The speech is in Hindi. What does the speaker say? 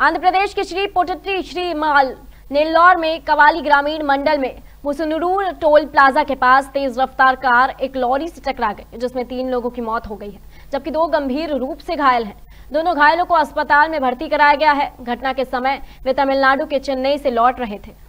आंध्र प्रदेश के श्री पोटत्री श्री माल नेल्लौर में कवाली ग्रामीण मंडल में मुसनूर टोल प्लाजा के पास तेज रफ्तार कार एक लॉरी से टकरा गई जिसमें तीन लोगों की मौत हो गई है जबकि दो गंभीर रूप से घायल हैं दोनों घायलों को अस्पताल में भर्ती कराया गया है घटना के समय वे तमिलनाडु के चेन्नई से लौट रहे थे